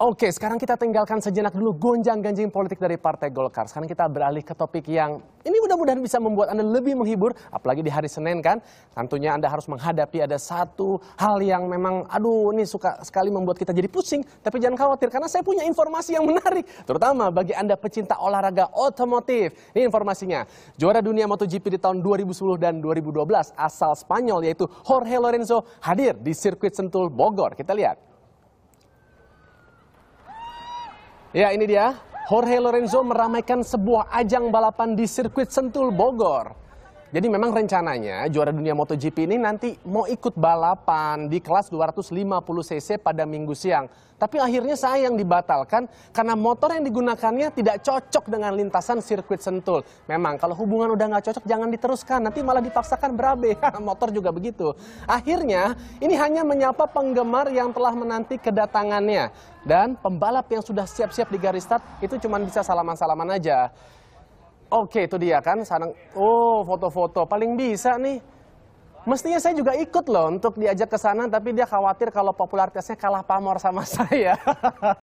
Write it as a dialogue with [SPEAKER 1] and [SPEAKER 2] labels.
[SPEAKER 1] Oke, sekarang kita tinggalkan sejenak dulu gonjang-ganjing politik dari Partai Golkar. Sekarang kita beralih ke topik yang ini mudah-mudahan bisa membuat Anda lebih menghibur, apalagi di hari Senin kan. Tentunya Anda harus menghadapi ada satu hal yang memang, aduh ini suka sekali membuat kita jadi pusing. Tapi jangan khawatir, karena saya punya informasi yang menarik. Terutama bagi Anda pecinta olahraga otomotif. Ini informasinya. Juara dunia MotoGP di tahun 2010 dan 2012 asal Spanyol yaitu Jorge Lorenzo hadir di sirkuit Sentul Bogor. Kita lihat. Ya ini dia, Jorge Lorenzo meramaikan sebuah ajang balapan di sirkuit Sentul Bogor. Jadi memang rencananya juara dunia MotoGP ini nanti mau ikut balapan di kelas 250cc pada minggu siang. Tapi akhirnya sayang dibatalkan karena motor yang digunakannya tidak cocok dengan lintasan sirkuit Sentul. Memang kalau hubungan udah nggak cocok jangan diteruskan, nanti malah dipaksakan berabe. motor juga begitu. Akhirnya ini hanya menyapa penggemar yang telah menanti kedatangannya. Dan pembalap yang sudah siap-siap di garis start itu cuma bisa salaman-salaman aja. Oke, itu dia kan. Sarang, oh, foto-foto. Paling bisa nih. Mestinya saya juga ikut loh untuk diajak ke sana, tapi dia khawatir kalau popularitasnya kalah pamor sama saya.